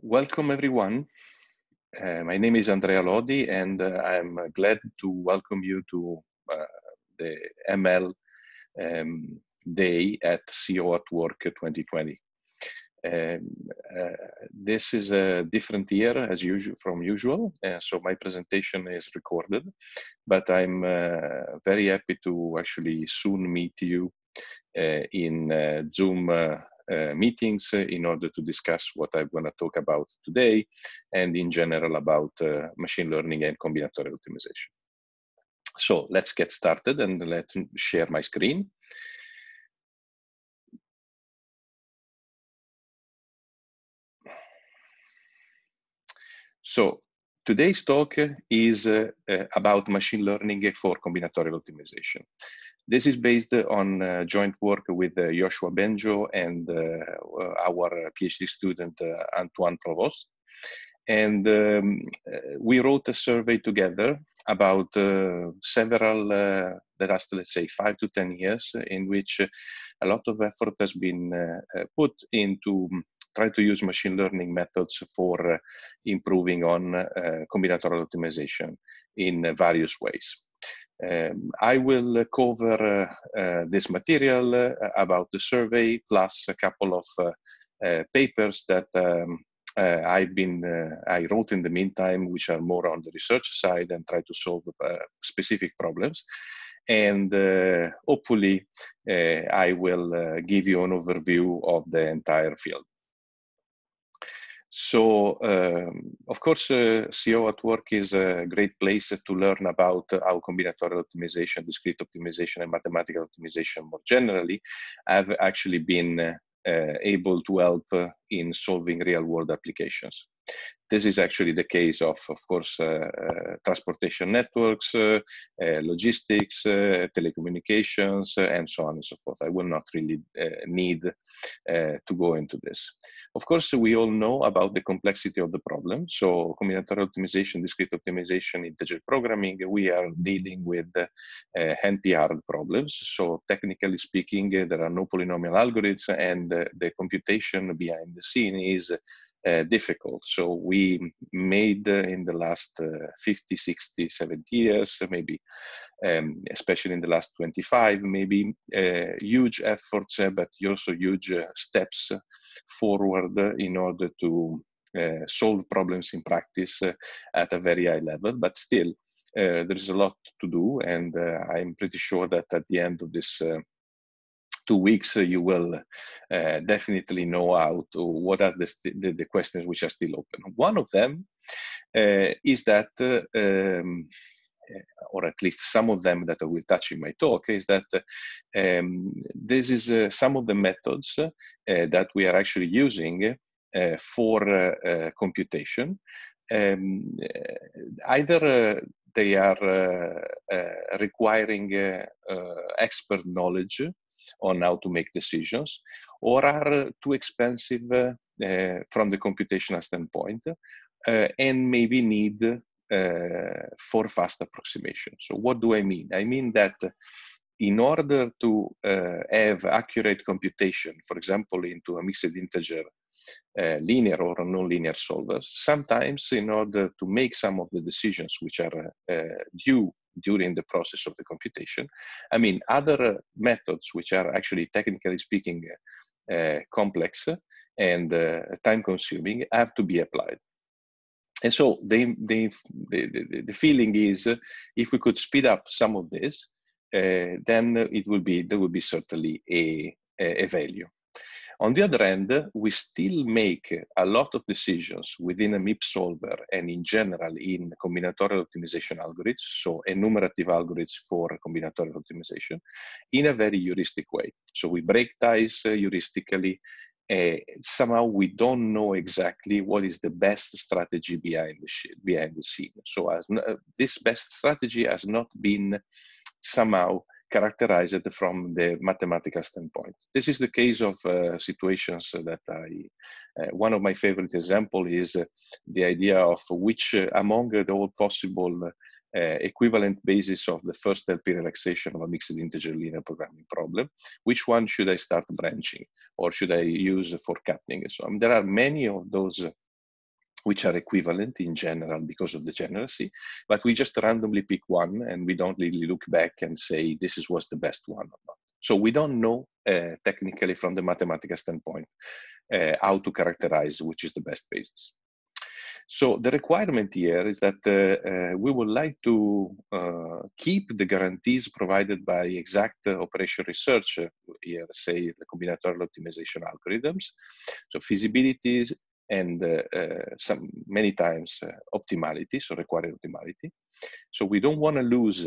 Welcome, everyone. Uh, my name is Andrea Lodi, and uh, I'm glad to welcome you to uh, the ML um, Day at CO at Work 2020. Um, uh, this is a different year as usual from usual, uh, so my presentation is recorded. But I'm uh, very happy to actually soon meet you in Zoom uh, meetings uh, in order to discuss what I'm going to talk about today and in general about uh, machine learning and combinatorial optimization. So let's get started and let's share my screen. So today's talk is uh, uh, about machine learning for combinatorial optimization. This is based on uh, joint work with uh, Joshua Benjo and uh, our PhD student Antoine Provost. And um, we wrote a survey together about several, the last, let's say, five to 10 years, in which a lot of effort has been put into um, try to use machine learning methods for improving on combinatorial optimization in various ways. Um, I will cover uh, uh, this material uh, about the survey plus a couple of papers that um, I've been I wrote in the meantime, which are more on the research side and try to solve specific problems and uh, hopefully uh, I will uh, give you an overview of the entire field. So, um, of course, uh, CO at Work is a great place to learn about how combinatorial optimization, discrete optimization, and mathematical optimization more generally have actually been uh, able to help in solving real world applications. This is actually the case of, of course, uh, uh, transportation networks, uh, logistics, telecommunications, and so on and so forth. I will not really need to go into this. Of course, we all know about the complexity of the problem. So combinatorial optimization, discrete optimization, integer programming, we are dealing with NPR problems. So technically speaking, there are no polynomial algorithms and the computation behind the scene is uh, difficult. So we made uh, in the last uh, 50, 60, 70 years, maybe, um, especially in the last 25, maybe huge efforts, but also huge steps forward in order to uh, solve problems in practice uh, at a very high level, but still uh, there is a lot to do, and I'm pretty sure that at the end of this two weeks, uh, you will uh, definitely know out what are the, st- the, the, questions which are still open. One of them uh, is that, um, or at least some of them that I will touch in my talk, is that um, this is some of the methods that we are actually using for computation. Um, either they are uh, uh, requiring uh, expert knowledge on how to make decisions or are too expensive uh, from the computational standpoint uh, and maybe need uh, for fast approximation. So what do I mean? I mean that in order to uh, have accurate computation, for example, into a mixed integer uh, linear or nonlinear solvers, sometimes in order to make some of the decisions which are uh, due during the process of the computation. I mean, other uh, methods which are actually technically speaking uh, uh complex and uh, time consuming have to be applied. And so the the the, the feeling is uh, if we could speed up some of this, uh, then it will be, there will be certainly a, a value. On the other hand, we still make a lot of decisions within a MIP solver and in general in combinatorial optimization algorithms, so enumerative algorithms for combinatorial optimization, in a very heuristic way. So we break ties uh, heuristically. Uh, somehow we don't know exactly what is the best strategy behind the, behind the scene. So as, uh, this best strategy has not been somehow characterized from the mathematical standpoint. This is the case of uh, situations that I, uh, one of my favorite example is uh, the idea of which uh, among the all possible uh, equivalent basis of the first LP relaxation of a mixed integer linear programming problem, which one should I start branching or should I use for coupling? So um, there are many of those which are equivalent in general because of the generacy, but we just randomly pick one and we don't really look back and say this is was the best one or not. So we don't know uh, technically from the mathematical standpoint uh, how to characterize which is the best basis. So the requirement here is that uh, uh we would like to uh, keep the guarantees provided by exact operation research uh, here, say the combinatorial optimization algorithms. So feasibility, and uh, uh, some many times uh, optimality, so required optimality. So we don't want to lose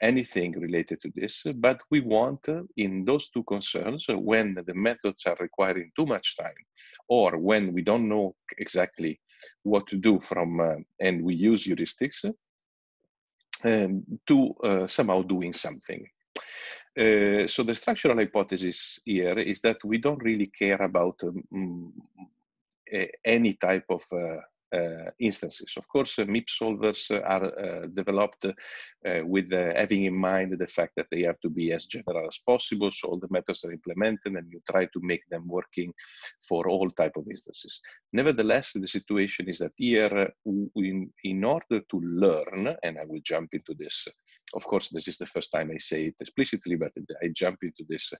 anything related to this, but we want in those two concerns, when the methods are requiring too much time, or when we don't know exactly what to do from, uh, and we use heuristics, um, to uh, somehow doing something. Uh, so the structural hypothesis here is that we don't really care about um, any type of uh, uh, instances. Of course, uh, MIP solvers are developed with having in mind the fact that they have to be as general as possible, so all the methods are implemented and you try to make them working for all type of instances. Nevertheless, the situation is that here, in, in order to learn, and I will jump into this of course, this is the first time I say it explicitly, but I jump into this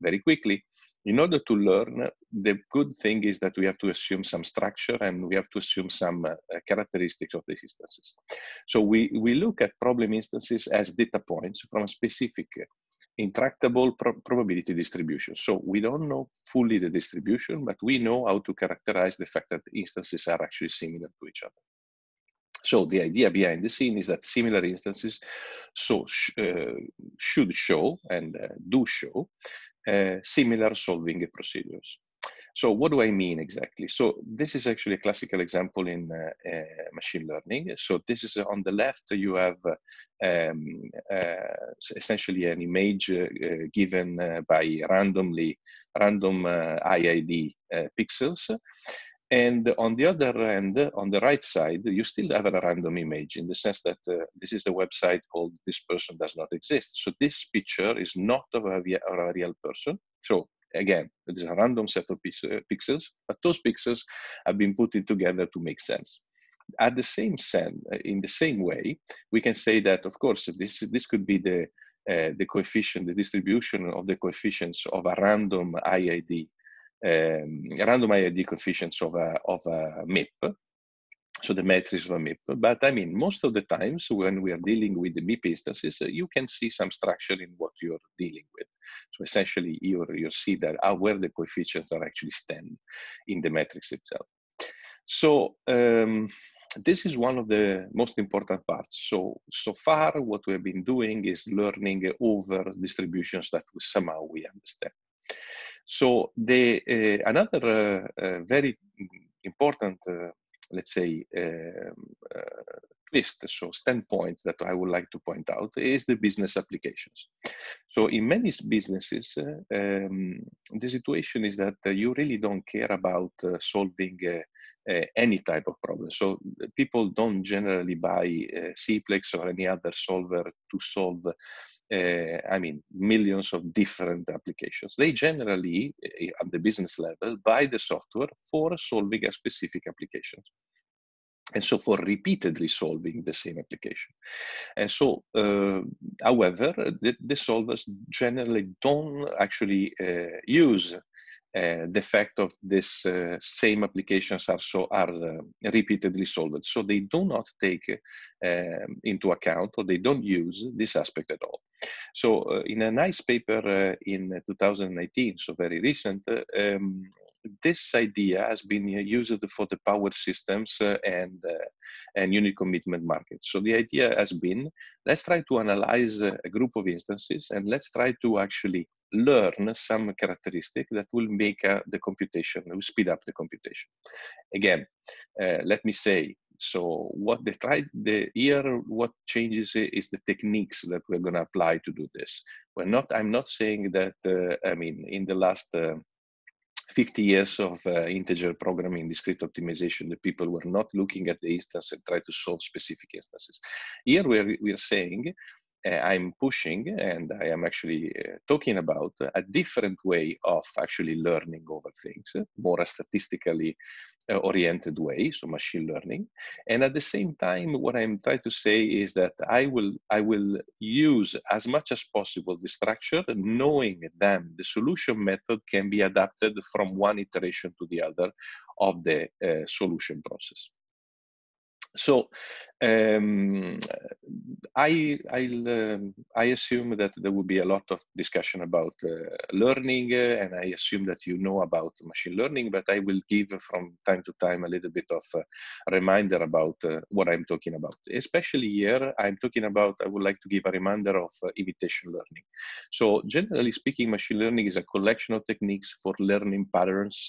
very quickly in order to learn, the good thing is that we have to assume some structure and we have to assume some uh, characteristics of these instances. So we, we look at problem instances as data points from a specific uh, intractable pro probability distribution. So we don't know fully the distribution, but we know how to characterize the fact that instances are actually similar to each other. So the idea behind the scene is that similar instances so sh uh, should show and uh, do show uh, similar solving procedures. So what do I mean exactly? So this is actually a classical example in uh, uh, machine learning. So this is uh, on the left, you have uh, um, essentially an image given by randomly random IID pixels. And on the other hand, on the right side, you still have a random image in the sense that uh, this is a website called This Person Does Not Exist. So this picture is not of a, of a real person. So again, it is a random set of uh, pixels, but those pixels have been put together to make sense. At the same sense, uh, in the same way, we can say that, of course, this, this could be the, uh, the coefficient, the distribution of the coefficients of a random IID um, random IID coefficients of a, of a MIP, so the matrix of a MIP. But I mean, most of the times when we are dealing with the MIP instances, uh, you can see some structure in what you're dealing with. So essentially, you you see that how uh, where the coefficients are actually stand in the matrix itself. So um, this is one of the most important parts. So so far, what we've been doing is learning over distributions that we somehow we understand. So the, eh, another eh, eh, very important, let's say, ehm, twist, so standpoint that I would like to point out is the business applications. So in many businesses, uh, um, the situation is that uh, you really don't care about uh, solving any type of problem. So people don't generally buy Cplex or any other solver to solve uh, I mean, millions of different applications. They generally, eh, at the business level, buy the software for solving a specific application. And so for repeatedly solving the same application. And so, uh, however, the, the, solvers generally don't actually uh, use uh, the fact of this uh, same applications are so are uh, repeatedly solved so they do not take um, into account or they don't use this aspect at all so uh, in a nice paper uh, in 2018, so very recent, uh, um, this idea has been used for the power systems and and unit commitment markets. So the idea has been let's try to analyze a group of instances and let's try to actually learn some characteristic that will make uh, the computation, will speed up the computation. Again, uh, let me say so what they try the here what changes is the techniques that we're going to apply to do this. We're not. I'm not saying that. Uh, I mean, in the last. Uh, 50 years of uh, integer programming, discrete optimization, the people were not looking at the instance and try to solve specific instances. Here we are, we are saying uh, I'm pushing and I am actually uh, talking about a different way of actually learning over things, more a statistically uh, oriented way, so machine learning. And at the same time, what I'm trying to say is that I will I will use as much as possible the structure, knowing that the solution method can be adapted from one iteration to the other of the uh, solution process so um, I um, i assume that there will be a lot of discussion about uh, learning, uh, and I assume that you know about machine learning. But I will give from time to time a little bit of a reminder about uh, what I'm talking about. Especially here, I'm talking about. I would like to give a reminder of uh, imitation learning. So generally speaking, machine learning is a collection of techniques for learning patterns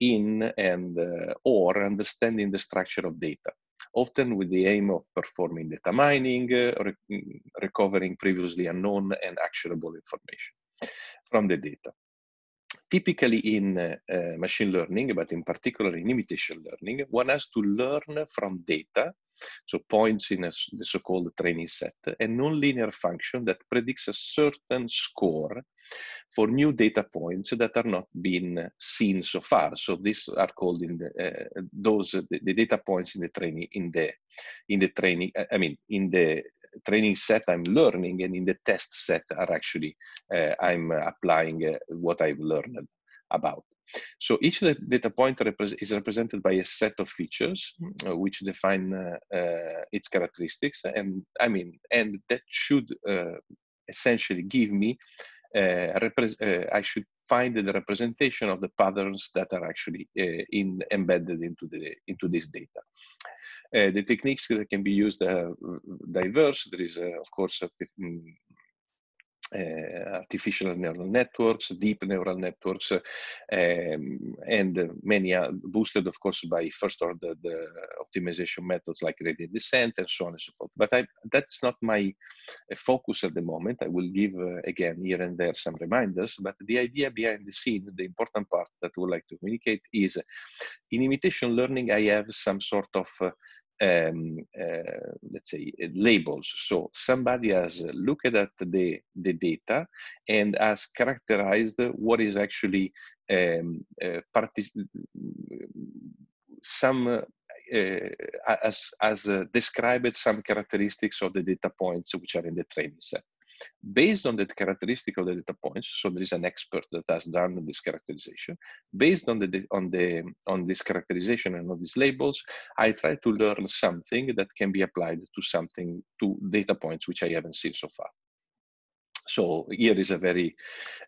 in and uh, or understanding the structure of data often with the aim of performing data mining, uh, re recovering previously unknown and actionable information from the data. Typically in uh, uh, machine learning, but in particular in imitation learning, one has to learn from data so points in a, the so-called training set, a nonlinear function that predicts a certain score for new data points that are not been seen so far. So these are called in the, uh, those the, the, data points in the training in the in the training. Uh, I mean in the training set I'm learning and in the test set are actually uh, I'm applying uh, what I've learned about. So each data point is represented by a set of features uh, which define uh, uh, its characteristics. And I mean, and that should essentially give me uh, uh, I should find the representation of the patterns that are actually uh, in, embedded into, the, into this data. the techniques that can be used are diverse. There is, of course, Eh, artificial neural networks, deep neural networks, um, and many are boosted, of course, by first order the optimization methods like gradient descent and so on and so forth. But I, that's not my focus at the moment. I will give eh, again here and there some reminders. But the idea behind the scene, the important part that I would like to communicate is, in imitation learning, I have some sort of eh, um, uh, let's say uh, labels. So somebody has uh, looked at the the data and has characterized what is actually um, uh, some as as described some characteristics of the data points which are in the training set. Based on that characteristic of the data points, so there is an expert that has done this characterization. Based on the on the on this characterization and on these labels, I try to learn something that can be applied to something to data points which I haven't seen so far. So here is a very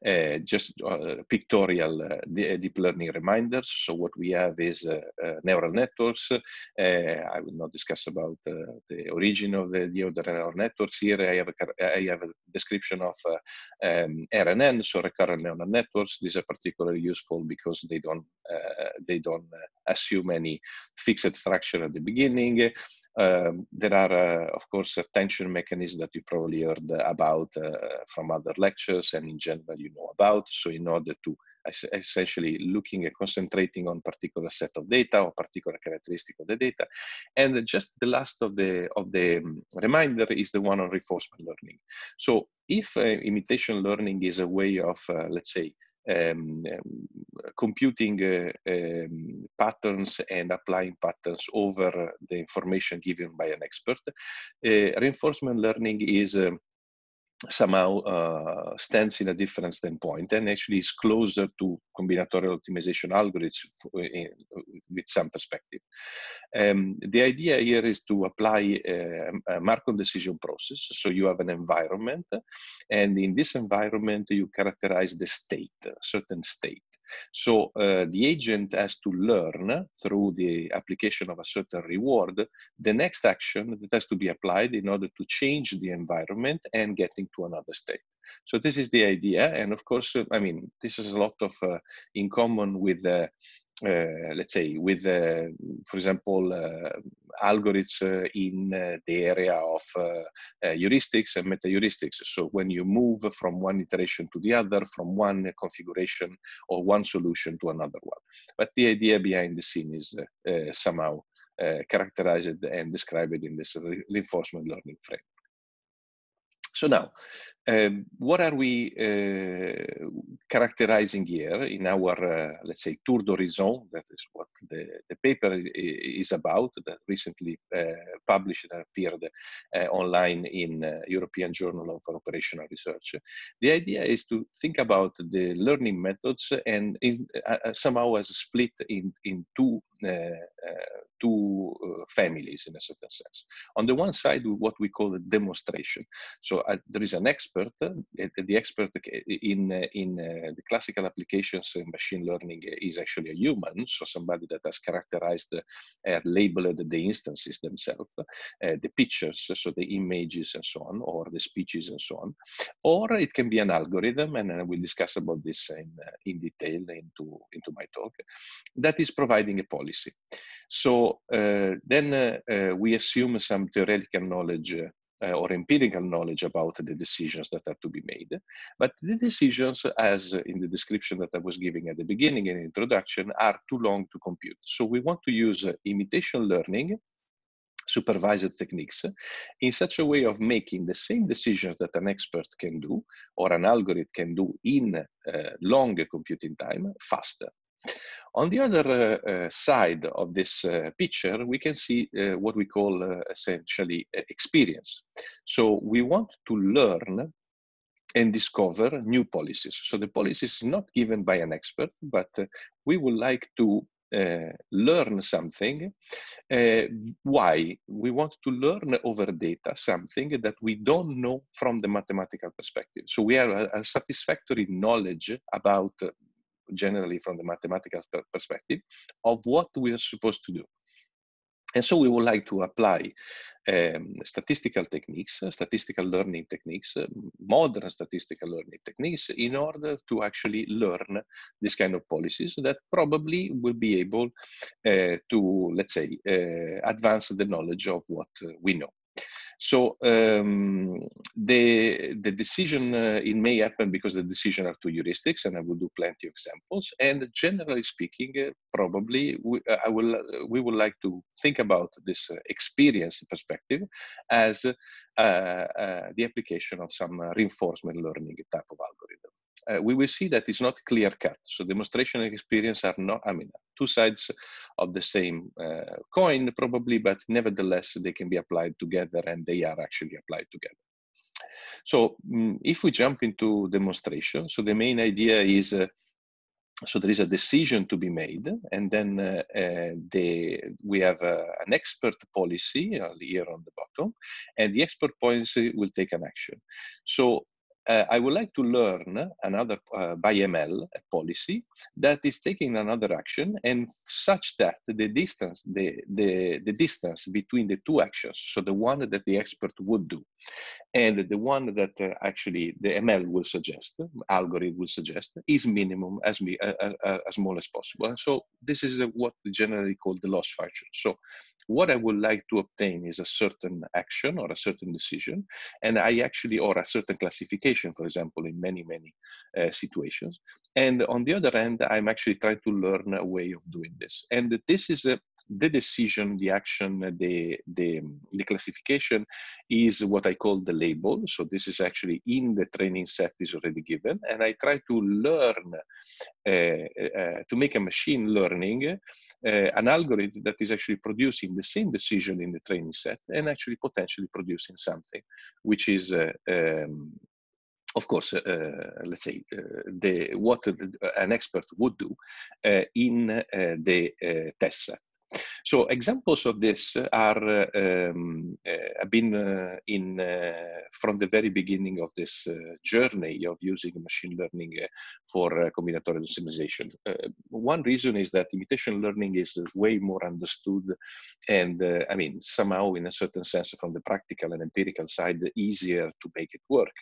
uh, just uh, pictorial uh, deep learning reminders. So what we have is uh, uh, neural networks. I will not discuss about the origin of the, the other neural networks here. I have a, I have a description of um, RNN, so recurrent neural networks. These are particularly useful because they don't they don't assume any fixed structure at the beginning. Um, there are, uh, of course, attention mechanisms that you probably heard about uh, from other lectures and in general you know about. So in order to essentially looking and concentrating on particular set of data or particular characteristic of the data. And just the last of the of the um, reminder is the one on reinforcement learning. So if uh, imitation learning is a way of, uh, let's say, um, computing eh, ehm, patterns and applying patterns over the information given by an expert. Eh, reinforcement learning is eh, somehow uh, stands in a different standpoint and actually is closer to combinatorial optimization algorithms uh, in, uh, with some perspective. Um, the idea here is to apply a, um, a Markov decision process. So you have an environment, and in this environment, you characterize the state, a certain state. So uh, the agent has to learn through the application of a certain reward the next action that has to be applied in order to change the environment and getting to another state. So this is the idea, and of course, uh, I mean this is a lot of uh, in common with the uh, uh, let's say, with, uh, for example, uh, algorithms in the area of heuristics and meta heuristics. So when you move from one iteration to the other, from one configuration or one solution to another one. But the idea behind the scene is somehow characterized and described in this reinforcement learning framework. So now, um, what are we uh, characterizing here in our, uh, let's say, tour d'horizon? That is what the, the paper is about, that recently uh, published and appeared uh, online in uh, European Journal of Operational Research. The idea is to think about the learning methods and in, uh, somehow as split in, in two, two families in a certain sense. On the one side, what we call a demonstration. So there is an expert expert, eh, the expert in, in eh, the classical applications in machine learning is actually a human, so somebody that has characterized eh, and labeled the instances themselves, the pictures, so the images and so on, or the speeches and so on. Or it can be an algorithm, and we'll discuss about this in, in detail into, into my talk, that is providing a policy. So uh, then uh, uh, we assume some theoretical knowledge uh, or empirical knowledge about the decisions that are to be made. But the decisions, as in the description that I was giving at the beginning in introduction, are too long to compute. So we want to use uh, imitation learning supervised techniques in such a way of making the same decisions that an expert can do or an algorithm can do in uh, long computing time faster. On the other uh, uh, side of this uh, picture, we can see what we call essentially experience. So we want to learn and discover new policies. So the policy is not given by an expert, but we would like to uh, learn something. Uh, why? We want to learn over data something that we don't know from the mathematical perspective. So we have a, a satisfactory knowledge about generally from the mathematical perspective, of what we are supposed to do. And so we would like to apply um, statistical techniques, uh, statistical learning techniques, uh, modern statistical learning techniques, in order to actually learn this kind of policies that probably will be able uh, to, let's say, uh, advance the knowledge of what uh, we know. So um, the the decision uh, it may happen because the decision are two heuristics, and I will do plenty of examples. And generally speaking, uh, probably we, uh, I will uh, we would like to think about this uh, experience perspective as the application of some reinforcement learning type of algorithm uh, we will see that it's not clear cut. So demonstration and experience are not, I mean, two sides of the same uh, coin probably, but nevertheless, they can be applied together and they are actually applied together. So um, if we jump into demonstration, so the main idea is uh, so there is a decision to be made and then uh, uh, the, we have uh, an expert policy uh, here on the bottom and the expert policy will take an action so uh, I would like to learn another uh, by ML policy that is taking another action and such that the distance, the, the, the distance between the two actions, so the one that the expert would do and the one that uh, actually the ML will suggest, algorithm will suggest, is minimum as, me, uh, uh, uh, as small as possible. And so this is what we generally call the loss function. So what I would like to obtain is a certain action or a certain decision, and I actually, or a certain classification, for example, in many, many uh, situations. And on the other end, I'm actually trying to learn a way of doing this. And this is a, the decision, the action, the, the, the classification is what I call the label. So this is actually in the training set is already given. And I try to learn, uh, uh, to make a machine learning, uh, an algorithm that is actually producing the same decision in the training set and actually potentially producing something, which is, uh, um, of course, uh, uh, let's say, uh, the, what an expert would do in the test set. So examples of this uh, are uh, um, uh, have been in from the very beginning of this journey of using machine learning for combinatorial optimization. one reason is that imitation learning is way more understood, and I mean somehow in a certain sense from the practical and empirical side easier to make it work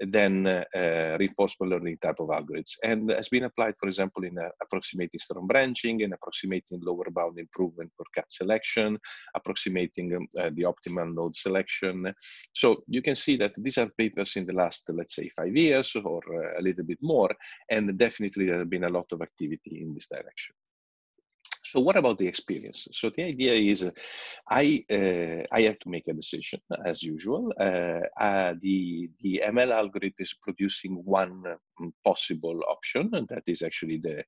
than uh, reinforcement learning type of algorithms and has been applied for example in uh, approximating strong branching and approximating lower bound improvement for cut selection, approximating uh, the optimal node selection. So you can see that these are papers in the last, let's say, five years or uh, a little bit more, and definitely there have been a lot of activity in this direction. So what about the experience? So the idea is, uh, I uh, I have to make a decision as usual. Uh, uh the the ML algorithm is producing one possible option, and that is actually the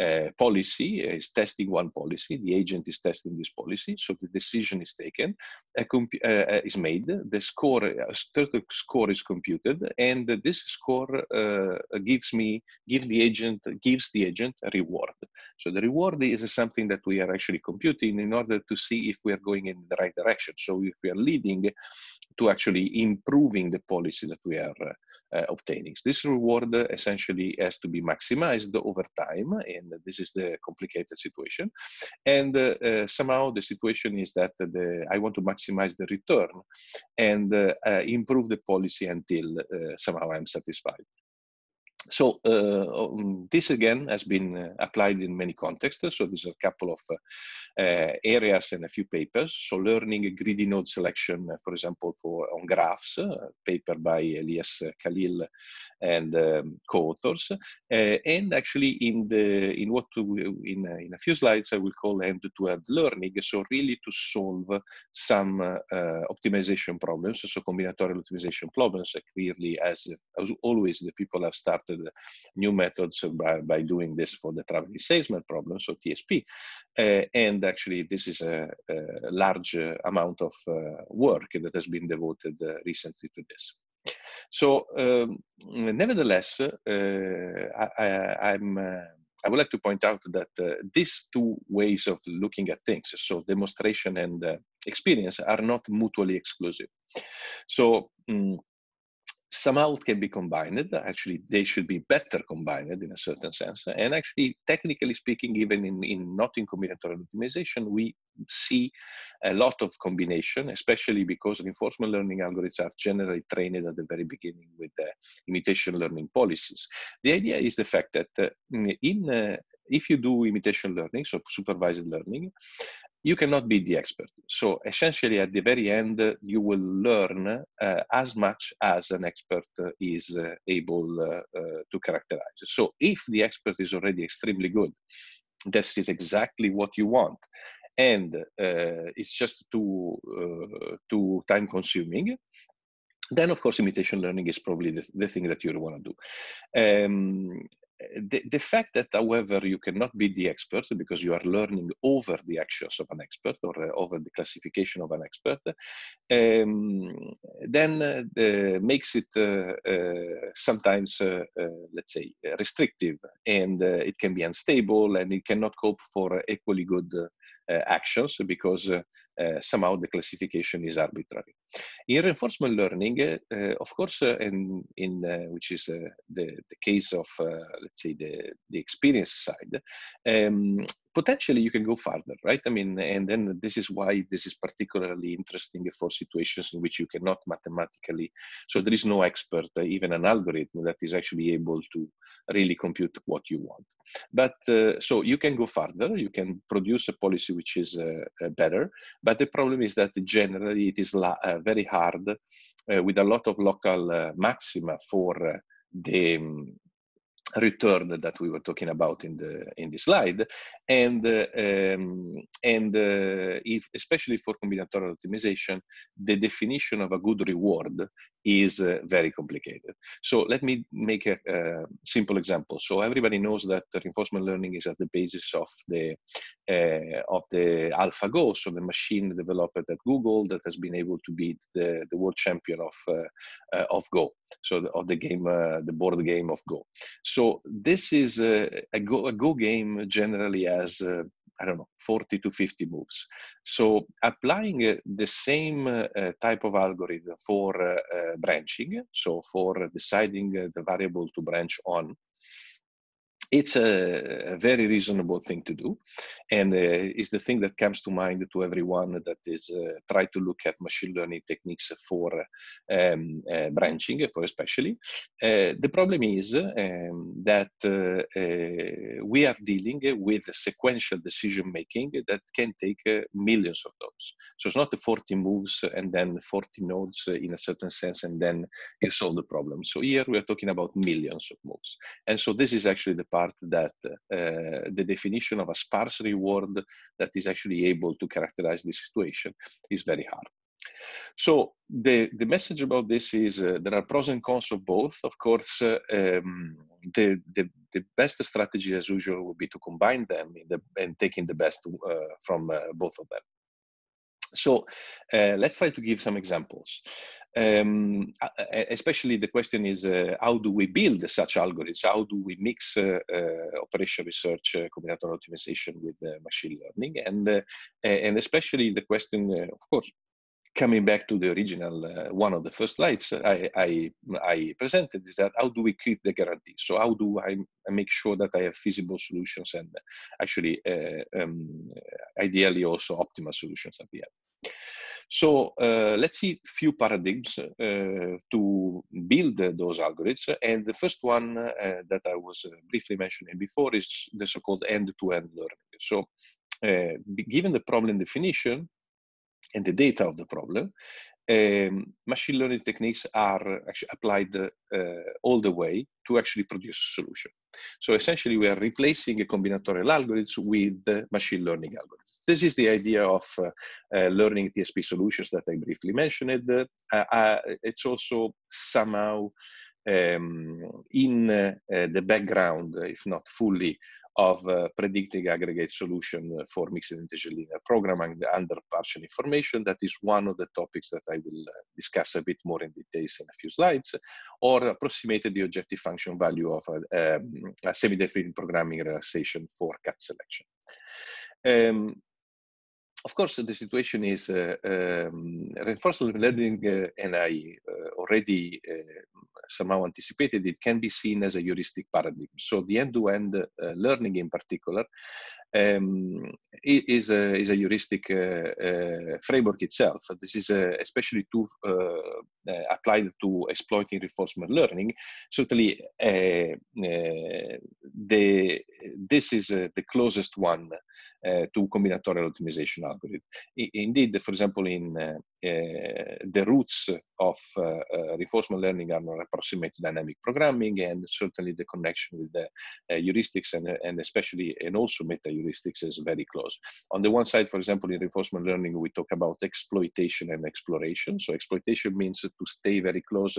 uh, policy uh, is testing one policy. The agent is testing this policy, so the decision is taken, uh, uh, is made. The score, a uh, certain score is computed, and this score gives me, gives the agent, gives the agent a reward. So the reward is something that we are actually computing in order to see if we are going in the right direction. So if we are leading to actually improving the policy that we are Eh, obtaining. This reward eh, essentially has to be maximized over time, and this is the complicated situation. And eh, somehow the situation is that the, I want to maximize the return and improve the policy until somehow I'm satisfied so uh, um, this again has been uh, applied in many contexts. So these are a couple of uh, areas and a few papers. So learning greedy node selection, for example, for on graphs, paper by Elias Khalil and um, co-authors, and actually in the in what to, in in a few slides I will call end-to-end learning. So really to solve some optimization problems, so combinatorial optimization problems. clearly, as as always, the people have started the new methods by, by doing this for the traveling salesman problem, so TSP. Uh, and actually, this is a, a large amount of uh, work that has been devoted uh, recently to this. So, um, nevertheless, uh, I, am I, uh, I would like to point out that uh, these two ways of looking at things, so demonstration and experience, are not mutually exclusive. So. Um, somehow it can be combined. Actually, they should be better combined in a certain sense. And actually, technically speaking, even in, in not in combinatorial optimization, we see a lot of combination, especially because reinforcement learning algorithms are generally trained at the very beginning with the imitation learning policies. The idea is the fact that uh, in uh, if you do imitation learning, so supervised learning, you cannot be the expert. So essentially, at the very end, uh, you will learn uh, as much as an expert uh, is able uh, uh, to characterize. So if the expert is already extremely good, this is exactly what you want, and uh, it's just too too time consuming. Then, of course, imitation learning is probably the, the thing that you want to do. Um, the, the, fact that, however, you cannot be the expert because you are learning over the actions of an expert or uh, over the classification of an expert, um, then uh, makes it uh, uh sometimes, uh, uh, let's say, restrictive and it can be unstable and it cannot cope for equally good actions because somehow the classification is arbitrary. In reinforcement learning, uh, of course, uh, in uh, which is the, the case of, let's say, the, the experience side, um, potentially you can go farther, right? I mean, and then this is why this is particularly interesting for situations in which you cannot mathematically, so there is no expert, even an algorithm that is actually able to really compute what you want. But uh, so you can go farther, you can produce a policy which is uh, better, but the problem is that generally it is la- very hard eh, with a lot of local eh, maxima for eh, the um, return that we were talking about in the in the slide and um, and uh, if, especially for combinatorial optimization, the definition of a good reward is uh, very complicated. So let me make a, a, simple example. So everybody knows that reinforcement learning is at the basis of the uh, of the AlphaGo, so the machine developed at Google that has been able to beat the, the world champion of of Go so the, of the game, uh, the board game of Go. So this is a, a, Go, a Go game generally has uh, I don't know 40 to 50 moves. So applying uh, the same uh, type of algorithm for branching, so for deciding the variable to branch on, it's a, a, very reasonable thing to do and uh, is the thing that comes to mind to everyone that is uh, try to look at machine learning techniques for um, uh, branching for especially uh, the problem is um, that uh, uh, we are dealing with sequential decision making that can take millions of nodes. so it's not the 40 moves and then 40 nodes in a certain sense and then you solve the problem so here we are talking about millions of moves and so this is actually the part that eh, the definition of a sparse reward that is actually able to characterize the situation is very hard. So the, the message about this is uh, there are pros and cons of both. Of course, uh, um, the, the, the best strategy as usual would be to combine them the, and taking the best uh, from both of them. So uh, let's try to give some examples. Um, especially the question is uh, how do we build such algorithms? How do we mix uh, uh research, uh, combinatorial optimization with uh, machine learning? And, and especially the question, of course, coming back to the original uh, one of the first slides I, I, I, presented is that how do we keep the guarantee so how do i make sure that i have feasible solutions and actually uh, um, ideally also optimal solutions at the end so uh, let's see few paradigms uh, to build uh, those algorithms and the first one uh, that i was briefly mentioning before is the so-called end-to-end learning so given the problem definition and the data of the problem, um, machine learning techniques are actually applied uh, all the way to actually produce a solution. So essentially, we are replacing a combinatorial algorithms with uh, machine learning algorithms. This is the idea of uh, uh learning TSP solutions that I briefly mentioned. Uh, uh, it's also somehow um, in the background, if not fully, of uh, predicting aggregate solution uh, for mixed integer linear programming under partial information. That is one of the topics that I will uh, discuss a bit more in details in a few slides, or approximated the objective function value of a, uh, um, a semi-definite programming realization for cat selection. Um, of course, the situation is uh, um, reinforcement learning, uh, and I uh, already somehow anticipated it, can be seen as a heuristic paradigm. So the end-to-end learning in particular um, is, a, is a heuristic framework itself. This is especially to, applied to exploiting reinforcement learning. Certainly, the, this is the closest one Eh, to combinatorial optimization algorithm. I, indeed, for example, in eh, eh, the roots of reinforcement learning are approximate dynamic programming and certainly the connection with the heuristics and, and especially and also meta heuristics is very close. On the one side, for example, in reinforcement learning, we talk about exploitation and exploration. So exploitation means to stay very close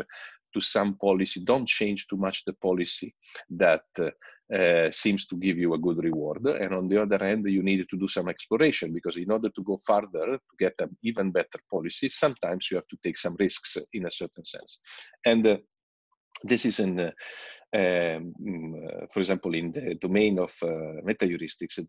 to some policy don't change too much the policy that uh, uh, seems to give you a good reward and on the other hand you need to do some exploration because in order to go further to get an even better policy sometimes you have to take some risks in a certain sense and uh, this is an, uh, um, for example, in the domain of uh,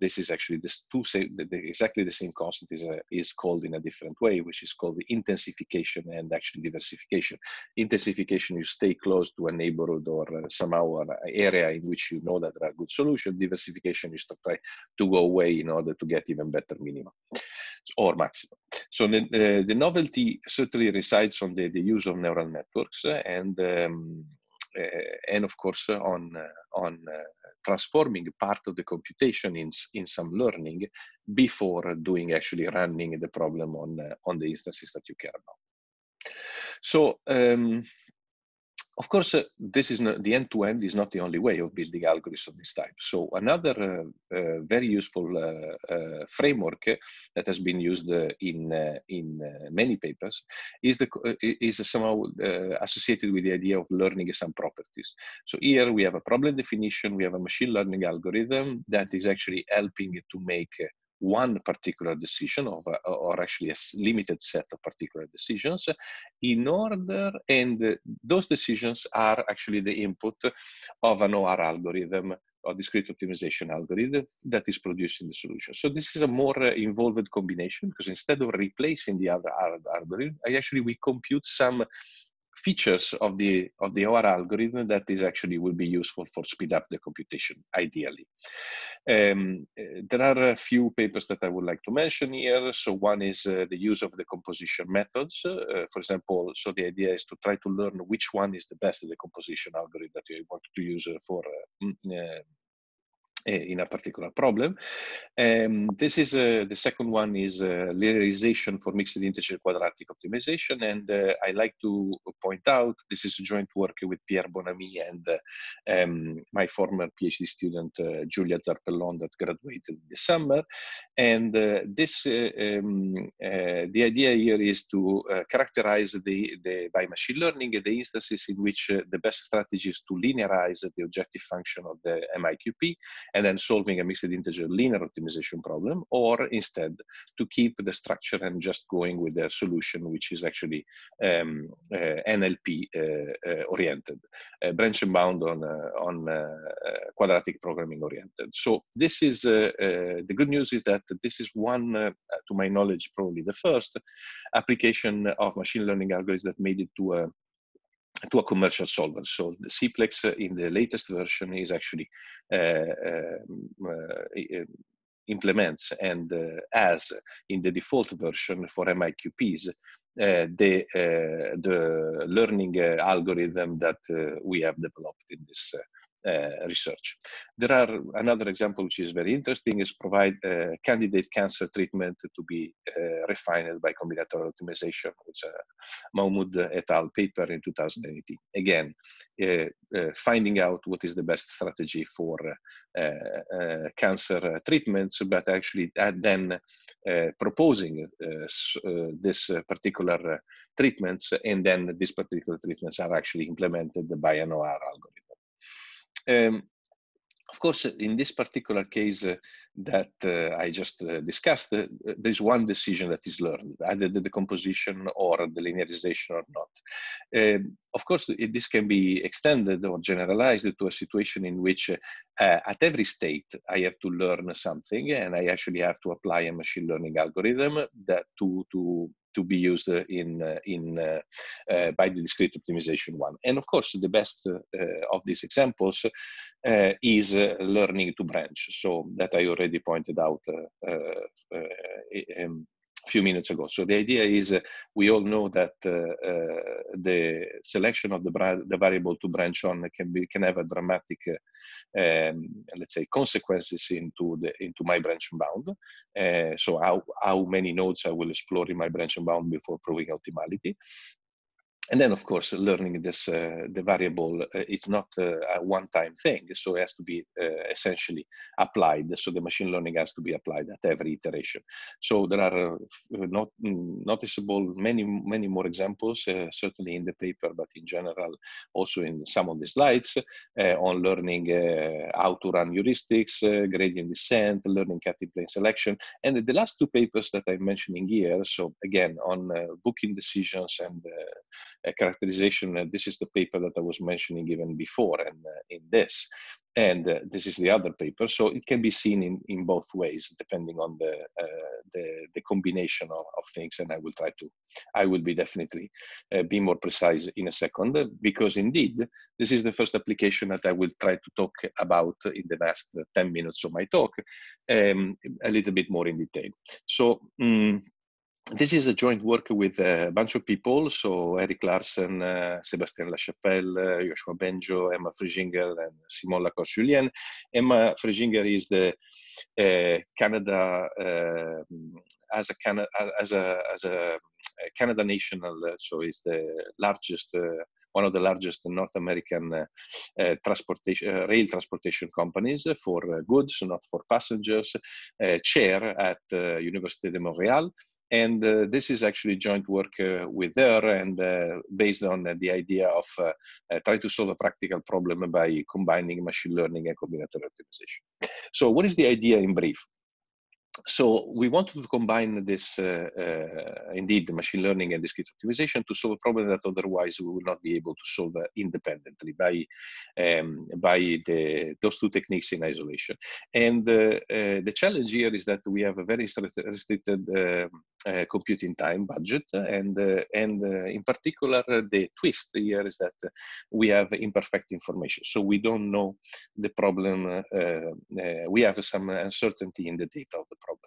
this is actually this two say, the, the, exactly the same constant is, a, uh, is called in a different way, which is called the intensification and action diversification. Intensification, you stay close to a neighborhood or uh, somehow an area in which you know that there are good solutions. Diversification is to try to go away in order to get even better minimum or maximum. So the, uh, the novelty certainly resides on the, the use of neural networks and um, uh, and of course uh, on, uh, on transforming part of the computation in, in some learning before doing actually running the problem on, on the instances that you care about. So um, of course, uh, this is not, the end-to-end is not the only way of building algorithms of this type. So another uh, uh very useful uh, uh, framework that has been used in in many papers is the is somehow associated with the idea of learning some properties. So here we have a problem definition, we have a machine learning algorithm that is actually helping to make one particular decision of, uh, or actually a limited set of particular decisions in order, and those decisions are actually the input of an OR algorithm or discrete optimization algorithm that is producing the solution. So this is a more uh, involved combination because instead of replacing the other algorithm, I actually we compute some features of the of the OR algorithm that is actually will be useful for speed up the computation ideally. Um, eh, there are a few papers that I would like to mention here. So one is uh, the use of the composition methods, uh, for example. So the idea is to try to learn which one is the best the composition algorithm that you want to use uh, for uh, mm, uh, in a particular problem. Um, this is uh, the second one is uh, linearization for mixed integer quadratic optimization, and uh, I like to point out this is a joint work with Pierre Bonamy and uh, um, my former PhD student uh, Julia Zarpellon that graduated in summer. And uh, this um, the idea here is to characterize the, the by machine learning the instances in which the best strategy is to linearize the objective function of the MIQP and then solving a mixed integer linear optimization problem, or instead to keep the structure and just going with the solution, which is actually um, uh, NLP uh, uh, oriented, uh, branch and bound on, uh, on uh, quadratic programming oriented. So this is, the good news is that this is one, to my knowledge, probably the first application of machine learning algorithms that made it to a to a commercial solver, So the Cplex in the latest version is actually uh, um, uh, uh, implements and as in the default version for MIQPs uh, the uh, the learning uh, algorithm that we have developed in this uh, research. There are another example which is very interesting is provide uh, candidate cancer treatment to be uh, refined by combinatorial optimization, which uh, Mahmoud et al. paper in 2018. Again, finding out what is the best strategy for cancer treatments, but actually then proposing this particular treatments, and then these particular treatments are actually implemented by an OR algorithm. Um, of course, in this particular case uh, that uh, I just uh, discussed, uh, there's one decision that is learned, either the decomposition or the linearization or not. Um, of course, it, this can be extended or generalized to a situation in which uh, uh, at every state I have to learn something and I actually have to apply a machine learning algorithm that to, to to be used uh, in uh, in uh, by the discrete optimization one. And of course, the best of these examples is learning to branch. So that I already pointed out um, few minutes ago. So the idea is uh, we all know that uh, uh, the selection of the, the, variable to branch on can be can have a dramatic, uh, um, let's say, consequences into the into my branch bound. Uh, so how how many nodes I will explore in my branch bound before proving optimality, and then of course learning this uh, the variable uh, it's not uh, a one time thing so it has to be uh, essentially applied so the machine learning has to be applied at every iteration so there are uh, not noticeable many many more examples certainly in the paper but in general also in some of the slides on learning how to run heuristics gradient descent learning cutting plane selection and the last two papers that i'm mentioning here so again on booking decisions and characterization. Uh, this is the paper that I was mentioning even before, and uh, in this, and uh, this is the other paper. So it can be seen in, in both ways, depending on the uh, the, the, combination of, of things. And I will try to, I will be definitely uh, be more precise in a second, because indeed this is the first application that I will try to talk about in the last uh, ten minutes of my talk, um, a little bit more in detail. So. Um, this is a joint work with a bunch of people, so Eric Larsen, uh, Sébastien Lachapelle, uh, Joshua Benjo, Emma Frisinger, and Simon Lacoste-Julien. Emma Frisinger is the uh, Canada uh, as a Canada as a as a Canada national, uh, so is the largest uh, one of the largest North American uh, uh, transportation, uh, rail transportation companies for goods, not for passengers, chair at Université de Montréal, and uh, this is actually joint work uh, with her and uh, based on uh, the idea of uh, uh, try to solve a practical problem by combining machine learning and combinatorial optimization so what is the idea in brief so we wanted to combine this, uh, uh, indeed, machine learning and discrete optimization to solve a problem that otherwise we would not be able to solve uh, independently by um, by the, those two techniques in isolation. And uh, uh the challenge here is that we have a very restricted uh, computing time budget, and and in particular the twist here is that we have imperfect information, so we don't know the problem. we have some uncertainty in the data of the problem.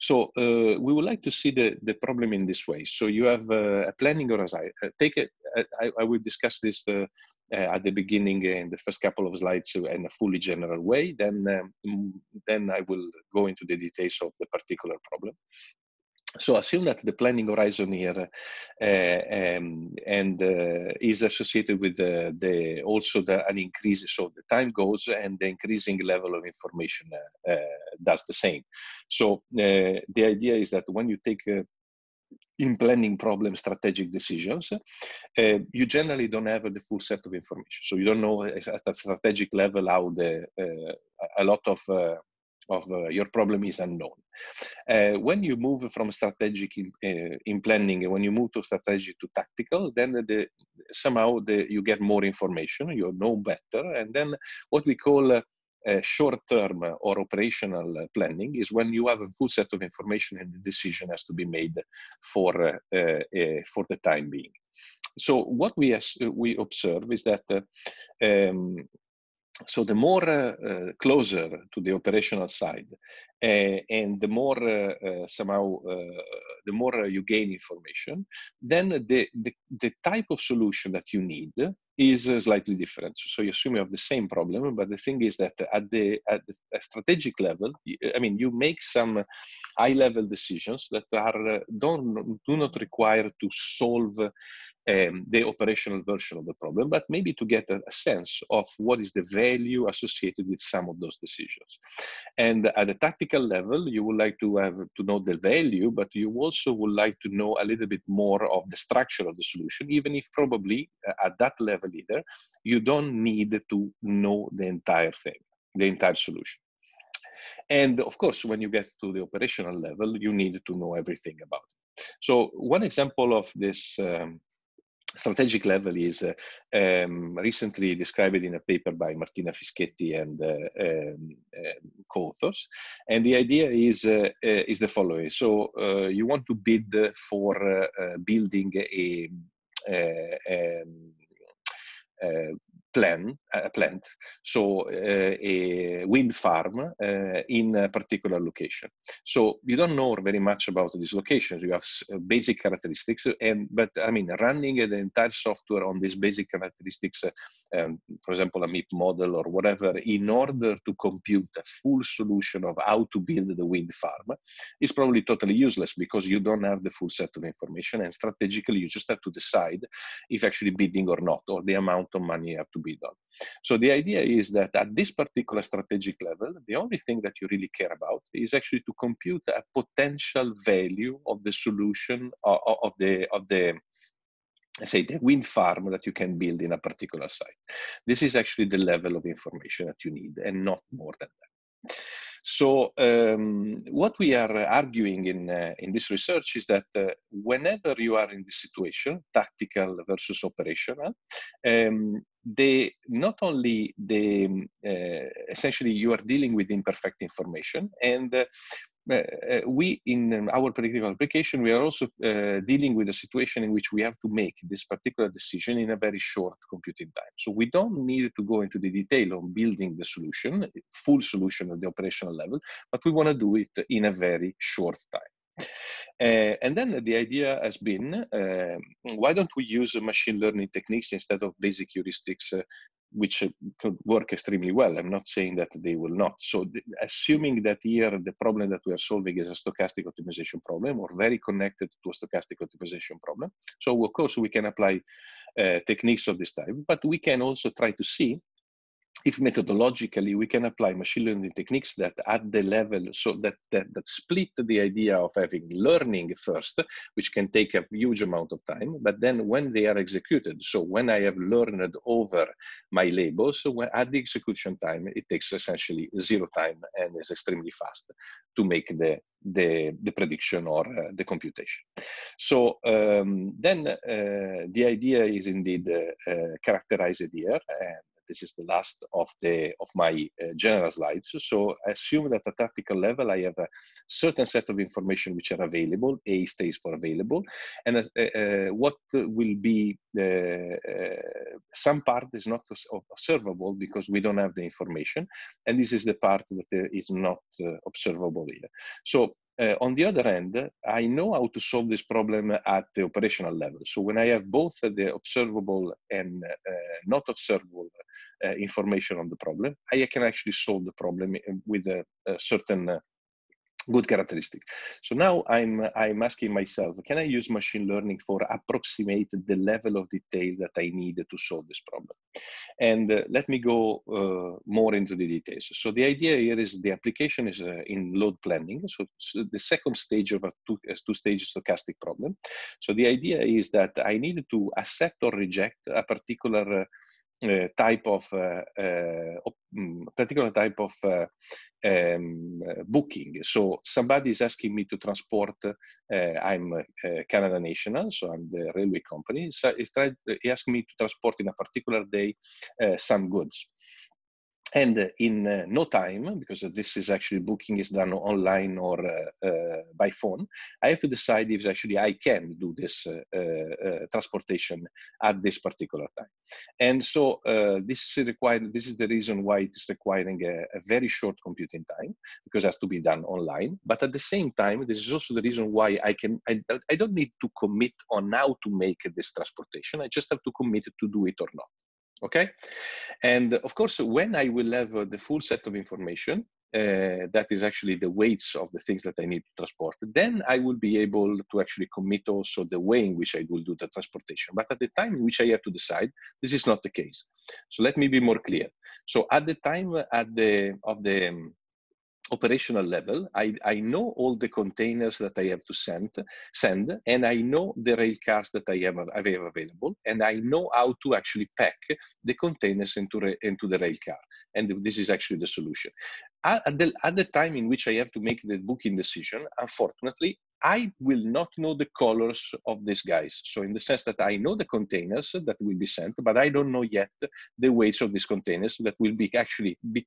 So uh, we would like to see the, the problem in this way. So you have uh, a planning horizon. Uh, take it. Uh, I, I will discuss this uh, uh, at the beginning in the first couple of slides in a fully general way. Then um, mm, then I will go into the details of the particular problem. So assume that the planning horizon here uh, um, and uh, is associated with the, the, also the, an increase. So the time goes and the increasing level of information uh, uh does the same. So uh, the idea is that when you take uh, in planning problem strategic decisions, uh, you generally don't have the full set of information. So you don't know at a strategic level how the uh, a lot of uh, of uh, your problem is unknown. Uh, when you move from strategic in, uh, in, planning, when you move to strategy to tactical, then the, somehow the, you get more information, you know better, and then what we call uh, short-term or operational planning is when you have a full set of information and the decision has to be made for uh, uh, for the time being. So what we, as, we observe is that um, so the more uh, uh, closer to the operational side uh, and the more uh, uh, somehow uh, the more you gain information then the, the, the type of solution that you need is slightly different so you assume you have the same problem but the thing is that at the at the strategic level i mean you make some high level decisions that are don't do not require to solve um, the operational version of the problem, but maybe to get a, a, sense of what is the value associated with some of those decisions. And at a tactical level, you would like to have to know the value, but you also would like to know a little bit more of the structure of the solution, even if probably uh, at that level either, you don't need to know the entire thing, the entire solution. And of course, when you get to the operational level, you need to know everything about it. So one example of this um, strategic level is um, recently described in a paper by Martina Fischetti and um, co-authors. And the idea is, eh, eh, is the following. So you want to bid for building a, a, a plan a plant, so uh, a wind farm uh, in a particular location. So you don't know very much about these locations. You have uh, basic characteristics, and but I mean, running the entire software on these basic characteristics, eh, um, for example, a MIP model or whatever, in order to compute a full solution of how to build the wind farm, is probably totally useless because you don't have the full set of information, and strategically you just have to decide if actually bidding or not, or the amount of money you have to bid on. So the idea is that at this particular strategic level, the only thing that you really care about is actually to compute a potential value of the solution of, uh, uh, of the of the say the wind farm that you can build in a particular site. This is actually the level of information that you need and not more than that. So um, what we are arguing in, uh, in this research is that uh, whenever you are in this situation, tactical versus operational, um, they not only they uh, eh, essentially you are dealing with imperfect information and uh, uh, we in our predictive application we are also uh, dealing with a situation in which we have to make this particular decision in a very short computing time so we don't need to go into the detail on building the solution full solution at the operational level but we want to do it in a very short time uh, and then the idea has been, uh, why don't we use machine learning techniques instead of basic heuristics uh, which could work extremely well. I'm not saying that they will not. So, assuming that here the problem that we are solving is a stochastic optimization problem or very connected to a stochastic optimization problem. So, of course, we can apply uh, techniques of this type, but we can also try to see if methodologically we can apply machine learning techniques that at the level so that, that that split the idea of having learning first which can take a huge amount of time but then when they are executed so when i have learned over my labels so when, at the execution time it takes essentially zero time and is extremely fast to make the the, the prediction or uh, the computation. So um, then uh, the idea is indeed uh, uh characterized here, and this is the last of, the, of my uh, general slides. So assume that at tactical level, I have a certain set of information which are available. A stays for available. And uh, uh, what will be some part is not observable because we don't have the information. And this is the part that is not observable here. So uh, on the other hand, I know how to solve this problem at the operational level. So when I have both the observable and uh, not observable uh, information on the problem, I can actually solve the problem with a, a certain good characteristic. So now I'm, I'm asking myself, can I use machine learning for approximate the level of detail that I need to solve this problem? And uh, let me go uh, more into the details. So the idea here is the application is uh, in load planning. So, so, the second stage of a two, a two stage stochastic problem. So the idea is that I need to accept or reject a particular uh, Eh, type of eh, eh, mm, particular type of um, booking. So somebody is asking me to transport. I'm Canada national, so I'm the railway company. So he, tried, he asked me to transport in a particular day some goods and uh, in uh, no time, because uh, this is actually booking is done online or by phone, I have to decide if actually I can do this transportation at this particular time. And so this is required. This is the reason why it is requiring a, a very short computing time because it has to be done online. But at the same time, this is also the reason why I can I, I don't need to commit on how to make this transportation. I just have to commit to do it or not okay and of course when i will have uh, the full set of information uh, that is actually the weights of the things that i need to transport then i will be able to actually commit also the way in which i will do the transportation but at the time in which i have to decide this is not the case so let me be more clear so at the time uh, at the of the um, operational level, I, I know all the containers that I have to send, send, and I know the railcars that I have, I have available, and I know how to actually pack the containers into, the into the railcar. And this is actually the solution. At the, at the time in which I have to make the booking decision, unfortunately, I will not know the colors of these guys. So, in the sense that I know the containers that will be sent, but I don't know yet the weights of these containers that will be actually be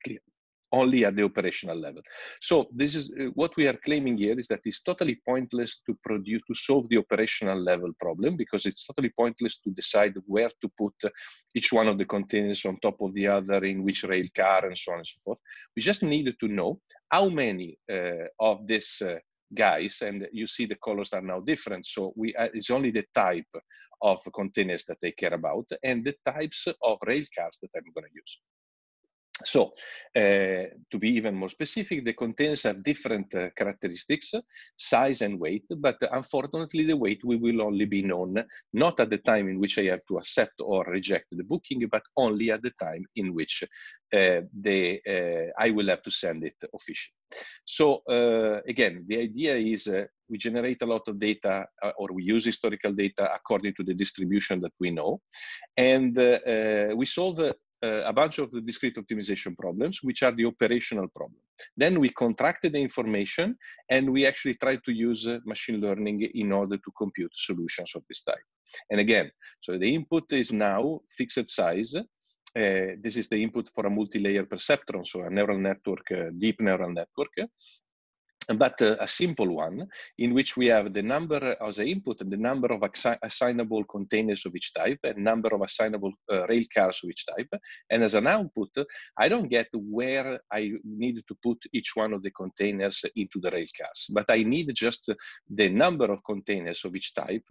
only at the operational level. So this is uh, what we are claiming here is that it's totally pointless to produce to solve the operational level problem because it's totally pointless to decide where to put uh, each one of the containers on top of the other in which rail car and so on and so forth. We just needed to know how many uh, of these uh, guys and you see the colors are now different. So we uh, it's only the type of containers that they care about and the types of rail cars that I'm going to use. So, uh, to be even more specific, the containers have different uh, characteristics, size and weight, but unfortunately the weight we will only be known not at the time in which I have to accept or reject the booking, but only at the time in which uh, uh, I will have to send it officially. So uh, again, the idea is uh, we generate a lot of data or we use historical data according to the distribution that we know. And we solve uh, a bunch of the discrete optimization problems, which are the operational problem. Then we contracted the information and we actually tried to use uh, machine learning in order to compute solutions of this type. And again, so the input is now fixed size. Uh, this is the input for a multi-layer perceptron, so a neural network, uh, deep neural network but a, uh, a simple one in which we have the number as an input and the number of assignable containers of each type and number of assignable uh, rail cars of each type. And as an output, I don't get where I need to put each one of the containers into the rail cars, but I need just the number of containers of each type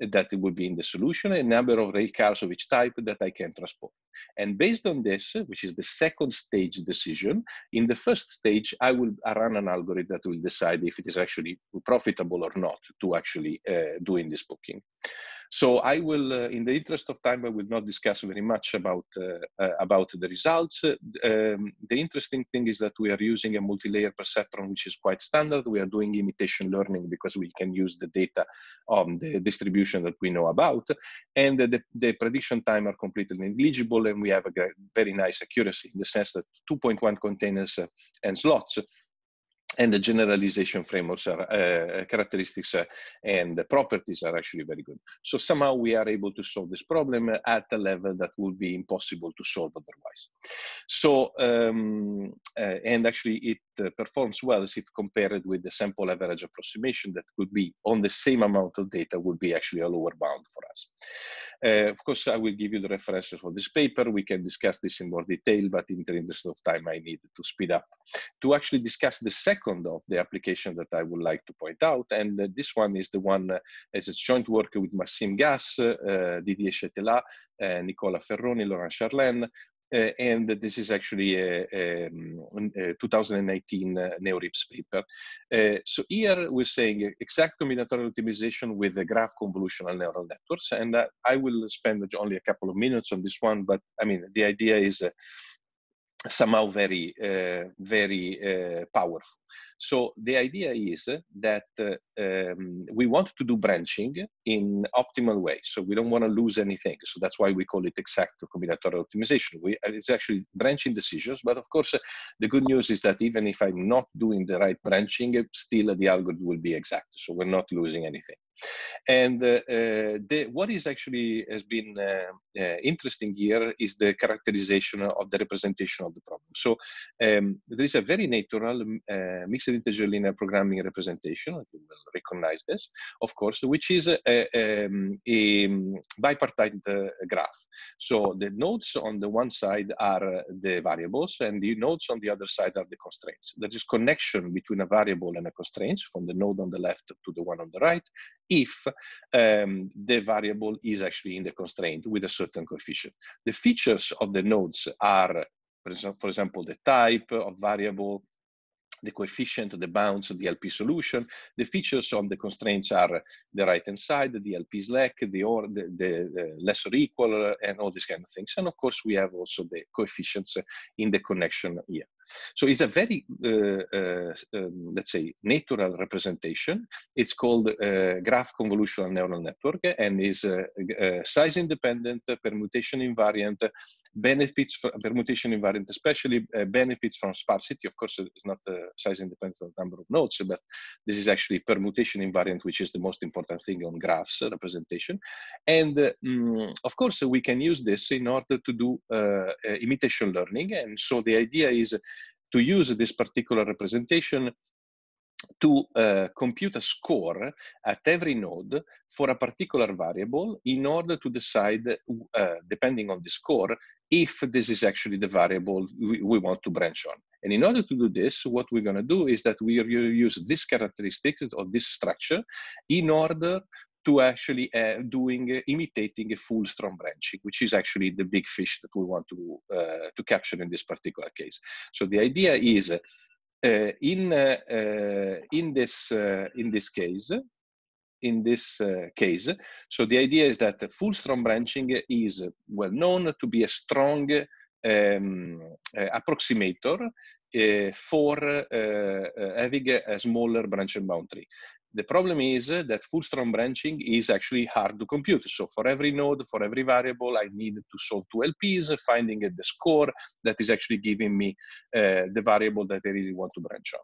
that will be in the solution and number of rail cars of each type that I can transport. And based on this, which is the second stage decision, in the first stage, I will run an algorithm that will decide if it is actually profitable or not to actually uh, doing this booking. So I will, uh, in the interest of time, I will not discuss very much about uh, uh about the results. Uh, um, the interesting thing is that we are using a multi-layer perceptron, which is quite standard. We are doing imitation learning because we can use the data on the distribution that we know about, and the, the prediction time are completely negligible, and we have a very nice accuracy in the sense that 2.1 containers uh, and slots and the generalization frameworks are uh, uh characteristics uh, and properties are actually very good so somehow we are able to solve this problem at a level that would be impossible to solve otherwise so um, uh, and actually it uh, performs well as if compared with the sample average approximation that could be on the same amount of data would be actually a lower bound for us uh, of course i will give you the references for this paper we can discuss this in more detail but in the interest of time i need to speed up to actually discuss the second second of the application that I would like to point out, and uh, this one is the one uh, as a joint work with Massim Gas, uh, Didier Chetela, Nicola Ferroni, Laurent Charlen. uh, and this is actually a, a, um, a 2019 uh, NeoRIPS paper. Uh, so here we're saying exact combinatorial optimization with the graph convolutional neural networks, and I will spend only a couple of minutes on this one, but I mean, the idea is somehow very uh, very uh, powerful so the idea is that uh, um, we want to do branching in optimal way. So we don't want to lose anything. So that's why we call it exact combinatorial optimization. We, uh, it's actually branching decisions. But of course, uh, the good news is that even if I'm not doing the right branching, uh, still the algorithm will be exact. So we're not losing anything. And uh, uh, the, what is actually has been uh, interesting here is the characterization of the representation of the problem. So um, there is a very natural mixed integer linear programming representation. You will recognize this, of course, which is a a, um, a bipartite graph. So the nodes on the one side are the variables, and the nodes on the other side are the constraints. There is connection between a variable and a constraint from the node on the left to the one on the right, if um, the variable is actually in the constraint with a certain coefficient. The features of the nodes are for example, the type of variable, the coefficient, the bounds of the LP solution. The features on the constraints are the right-hand side, the LP slack, the, or, the, the less or equal, and all these kind of things. And of course, we have also the coefficients in the connection here. So it's a very, uh, uh, um, let's say, natural representation. It's called uh, graph convolutional neural network and is size independent, permutation invariant, benefits from permutation invariant, especially benefits from sparsity. Of course, it's not size independent number of nodes, but this is actually permutation invariant, which is the most important thing on graphs representation. And mm, of course, we can use this in order to do uh, uh, imitation learning. And so the idea is to use this particular representation to uh, compute a score at every node for a particular variable in order to decide, uh, depending on the score, if this is actually the variable we, we, want to branch on. And in order to do this, what we're going to do is that we use this characteristic or this structure in order to actually eh, doing imitating a full strong branching, which is actually the big fish that we want to eh, to capture in this particular case. So the idea is eh, in in this in this case in this uh, case. So the idea is that full strong branching is well known to be a strong um, uh, approximator uh, for having a, a, smaller branch and boundary. The problem is that full strong branching is actually hard to compute. So for every node, for every variable, I need to solve two LPs, finding the score that is actually giving me uh, the variable that I really want to branch on.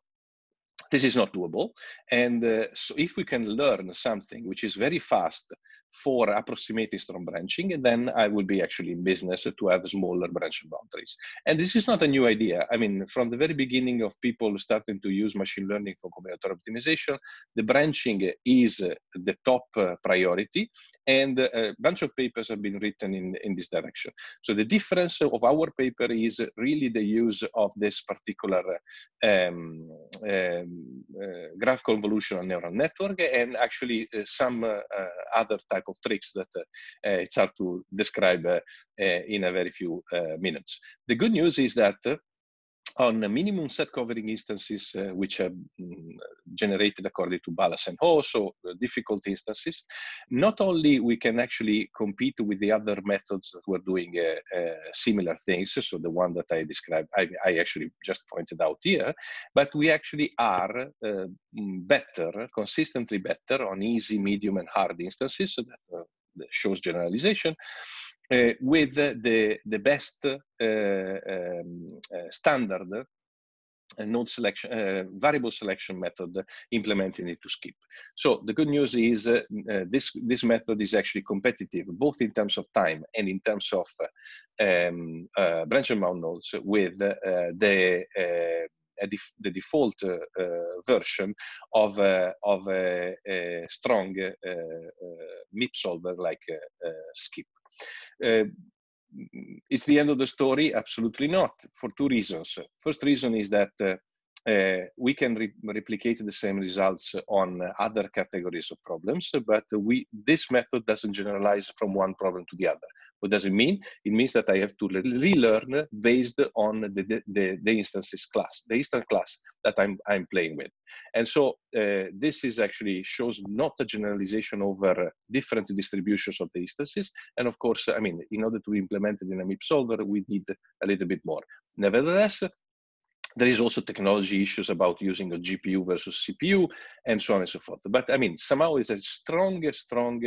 This is not doable. And uh, so if we can learn something which is very fast for approximating strong branching, then I will be actually in business to have smaller branching boundaries. And this is not a new idea. I mean, from the very beginning of people starting to use machine learning for combinatorial optimization, the branching is the top uh, priority, and uh, a bunch of papers have been written in, in this direction. So the difference of our paper is really the use of this particular um, um, uh, graph convolutional neural network and actually uh, some uh, other types type of tricks that uh, it's hard to describe uh, in a very few uh, minutes. The good news is that on minimum set covering instances uh, which are mm, generated according to Ballas and Ho, so uh, difficult instances. Not only we can actually compete with the other methods that were doing uh, uh, similar things, so the one that I described, I, I, actually just pointed out here, but we actually are uh, mm, better, consistently better on easy, medium, and hard instances, so that uh, shows generalization uh, with the, the best uh, um, uh, standard uh, node selection, uh, variable selection method implementing it to skip. So the good news is uh, uh, this, this method is actually competitive, both in terms of time and in terms of um, uh, branch and mount nodes with the, def the default version of, of a, strong MIP solver like skip. Uh, it's the end of the story? Absolutely not, for two reasons. First reason is that uh, uh, we can re replicate the same results on other categories of problems, but we, this method doesn't generalize from one problem to the other. What does it mean? It means that I have to relearn based on the, the, the instances class, the instance class that I'm, I'm playing with. And so uh, this is actually shows not a generalization over uh, different distributions of the instances. And of course, I mean, in order to implement it in a MIP solver, we need a little bit more. Nevertheless, there is also technology issues about using a GPU versus CPU and so on and so forth. But I mean, somehow it's a strong, strong,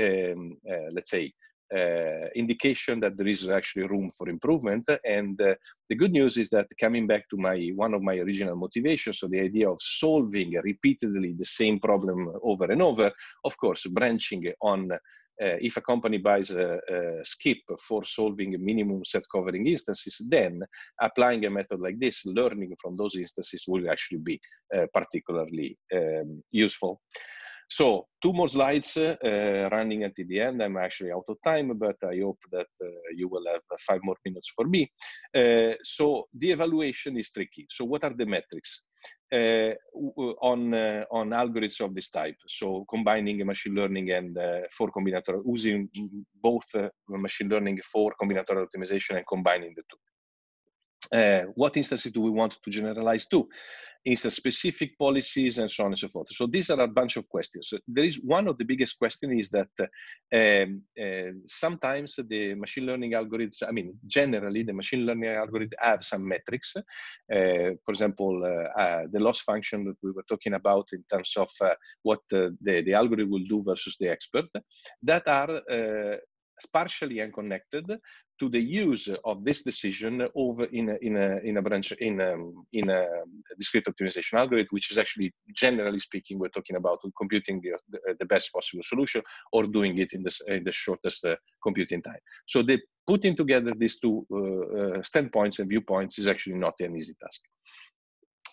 um, uh, let's say, uh, indication that there is actually room for improvement. And uh, the good news is that coming back to my one of my original motivations, so the idea of solving repeatedly the same problem over and over, of course, branching on uh, if a company buys a, a, skip for solving minimum set covering instances, then applying a method like this, learning from those instances will actually be uh, particularly um, useful. So two more slides uh, running until the end. I'm actually out of time, but I hope that uh, you will have uh, five more minutes for me. Uh, so the evaluation is tricky. So what are the metrics uh, on uh, on algorithms of this type? So combining machine learning and for combinatorial, using both machine learning for combinatorial optimization and combining the two. what instances do we want to generalize to? instance-specific policies, and so on and so forth. So these are a bunch of questions. There is one of the biggest questions is that uh, sometimes the machine learning algorithms, I mean, generally the machine learning algorithm have some metrics. Uh, for example, uh, uh the loss function that we were talking about in terms of uh, what uh, the, the algorithm will do versus the expert, that are partially unconnected to the use of this decision over in a, in a, in a branch in a, um, in a discrete optimization algorithm, which is actually generally speaking, we're talking about computing the, the, best possible solution or doing it in the, in the shortest uh, computing time. So the putting together these two uh, uh, standpoints and viewpoints is actually not an easy task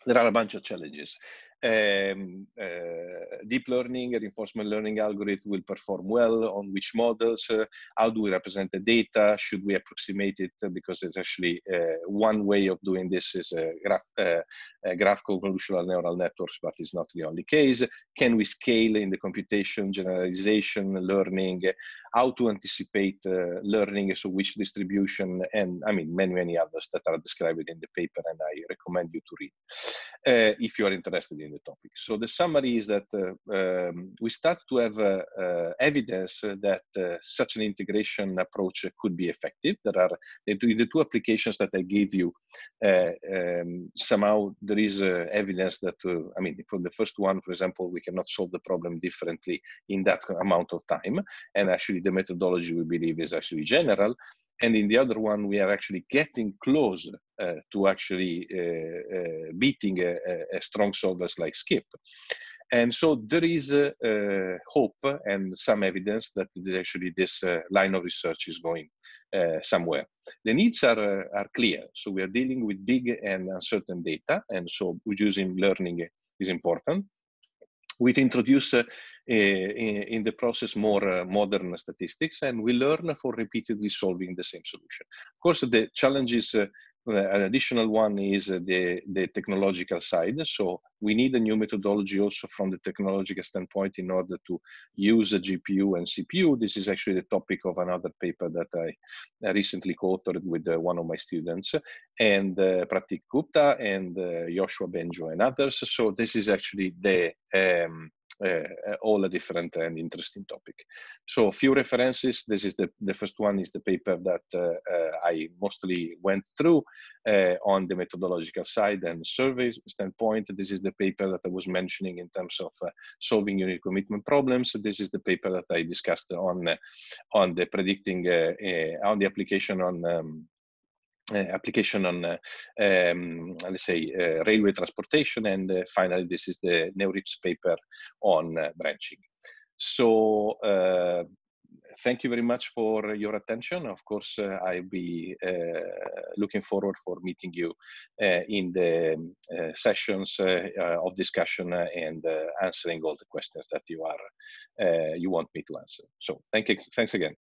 there are a bunch of challenges um, uh, deep learning, reinforcement learning algorithm will perform well on which models, uh, how do we represent the data, should we approximate it, uh, because it's actually uh, one way of doing this is a graph, uh, graph convolutional neural networks, but it's not the only case. Can we scale in the computation, generalization, learning, how to anticipate uh, learning, so which distribution, and I mean, many, many others that are described in the paper, and I recommend you to read if you are interested in in the topic. So the summary is that uh, um, we start to have uh, uh, evidence that such an integration approach could be effective. There are the two, the two applications that I gave you. Um, somehow there is evidence that I mean, for the first one, for example, we cannot solve the problem differently in that amount of time, and actually the methodology we believe is actually general and in the other one we are actually getting close uh, to actually uh, uh, beating a, a, strong solvers like skip and so there is hope and some evidence that actually this uh, line of research is going uh, somewhere the needs are, uh, are clear so we are dealing with big and uncertain data and so using learning is important we introduce Eh, in, in, the process more eh, modern statistics, and we learn for repeatedly solving the same solution. Of course, the challenge is eh, an additional one is the, the technological side. So we need a new methodology also from the technological standpoint in order to use a GPU and CPU. This is actually the topic of another paper that I recently co-authored with one of my students and uh, Pratik Gupta and uh, Joshua Benjo and others. So this is actually the um, uh, uh, all a different and interesting topic. So a few references. This is the, the first one is the paper that uh, I mostly went through on the methodological side and survey standpoint. This is the paper that I was mentioning in terms of solving unit commitment problems. This is the paper that I discussed on on the predicting on the application on um, Eh, application on, um, let's say, eh, railway transportation. And finally, this is the Neurips paper on branching. So thank you very much for your attention. Of course, uh, I'll be uh, looking forward for meeting you uh, in the sessions of discussion and answering all the questions that you are you want me to answer. So thank you, thanks again.